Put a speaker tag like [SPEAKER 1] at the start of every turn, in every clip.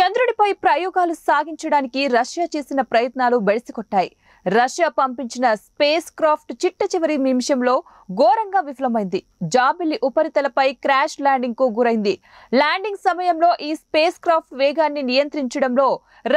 [SPEAKER 1] చంద్రుడిపై ప్రయోగాలు సాగించడానికి రష్యా చేసిన ప్రయత్నాలు బెడిసికొట్టాయి రష్యా పంపించిన స్పేస్ క్రాఫ్ట్ చిట్ట చివరి నిమిషంలో ఘోరంగా విఫలమైంది జాబిల్లి ఉపరితలపై క్రాష్ ల్యాండింగ్ కు గురైంది ల్యాండింగ్ సమయంలో ఈ స్పేస్ క్రాఫ్ట్ వేగాన్ని నియంత్రించడంలో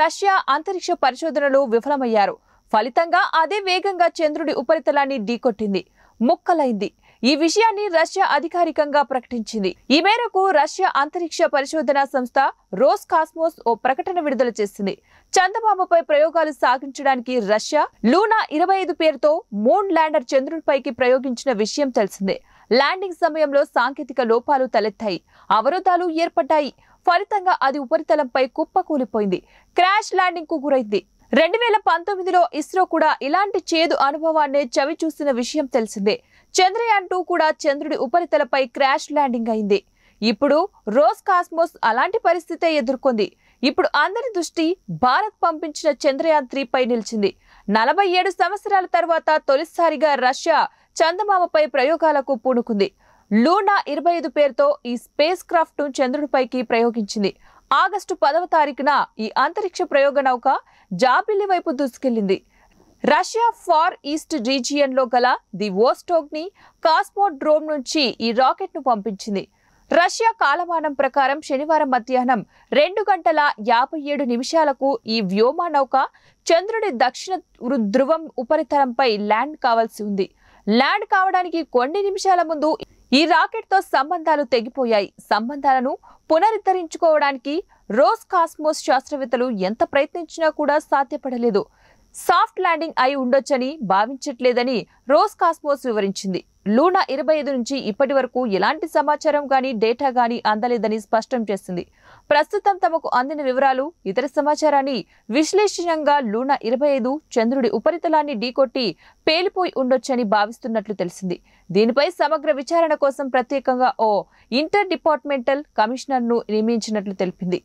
[SPEAKER 1] రష్యా అంతరిక్ష పరిశోధనలు విఫలమయ్యారు ఫలితంగా అదే వేగంగా చంద్రుడి ఉపరితలాన్ని ఢీకొట్టింది ముక్కలైంది ఈ విషయాన్ని రష్యా అధికారికంగా ప్రకటించింది ఈ మేరకు రష్యా అంతరిక్ష పరిశోధనా సంస్థ రోస్ కాస్మోస్ ఓ ప్రకటన విడుదల చేసింది చందబాబుపై ప్రయోగాలు సాగించడానికి రష్యా లూనా ఇరవై ఐదు పేరుతో మూన్ ల్యాండర్ చంద్రునిపైకి ప్రయోగించిన విషయం తెలిసిందే ల్యాండింగ్ సమయంలో సాంకేతిక లోపాలు తలెత్తాయి అవరోధాలు ఏర్పడ్డాయి ఫలితంగా అది ఉపరితలంపై కుప్పకూలిపోయింది క్రాష్ ల్యాండింగ్ కు గురైంది రెండు వేల పంతొమ్మిదిలో ఇస్రో కూడా ఇలాంటి చేదు అనుభవాన్ని చవి చూసిన విషయం తెలిసిందే చంద్రయాన్ టూ కూడా చంద్రుడి ఉపరితలపై క్రాష్ ల్యాండింగ్ అయింది ఇప్పుడు రోజ్ కాస్మోస్ అలాంటి పరిస్థితే ఎదుర్కొంది ఇప్పుడు అందరి దృష్టి భారత్ పంపించిన చంద్రయాన్ త్రీ పై నిలిచింది నలభై ఏడు సంవత్సరాల తర్వాత తొలిసారిగా రష్యా చందమామపై ప్రయోగాలకు పూనుకుంది లూనా ఇరవై ఐదు పేరుతో ఈ స్పేస్ క్రాఫ్ట్ను చంద్రుడిపైకి ప్రయోగించింది ఆగస్టు పదవ తారీఖున ఈ అంతరిక్ష ప్రయోగ నౌక జాబిల్లి వైపు దూసుకెళ్లింది రష్యా ఫార్ ఈస్ట్ రీజియన్లో గల ది ఓస్టోగ్ని కాస్మోట్ డ్రోమ్ నుంచి ఈ రాకెట్ను పంపించింది రష్యా కాలమానం ప్రకారం శనివారం మధ్యాహ్నం రెండు గంటల యాభై ఏడు నిమిషాలకు ఈ నౌక చంద్రుడి దక్షిణ ధృవం ఉపరితలంపై ల్యాండ్ కావాల్సి ఉంది ల్యాండ్ కావడానికి కొన్ని నిమిషాల ముందు ఈ రాకెట్తో సంబంధాలు తెగిపోయాయి సంబంధాలను పునరుద్ధరించుకోవడానికి రోజ్ కాస్మోస్ శాస్త్రవేత్తలు ఎంత ప్రయత్నించినా కూడా సాధ్యపడలేదు సాఫ్ట్ ల్యాండింగ్ అయి ఉండొచ్చని భావించట్లేదని రోజ్ కాస్మోస్ వివరించింది లూనా ఇరవై ఐదు నుంచి ఇప్పటి వరకు ఎలాంటి సమాచారం కానీ డేటా కానీ అందలేదని స్పష్టం చేసింది ప్రస్తుతం తమకు అందిన వివరాలు ఇతర సమాచారాన్ని విశ్లేషణంగా లూనా ఇరవై ఐదు చంద్రుడి ఉపరితలాన్ని ఢీకొట్టి పేలిపోయి ఉండొచ్చని భావిస్తున్నట్లు తెలిసింది దీనిపై సమగ్ర విచారణ కోసం ప్రత్యేకంగా ఓ ఇంటర్ డిపార్ట్మెంటల్ కమిషనర్ను నియమించినట్లు తెలిపింది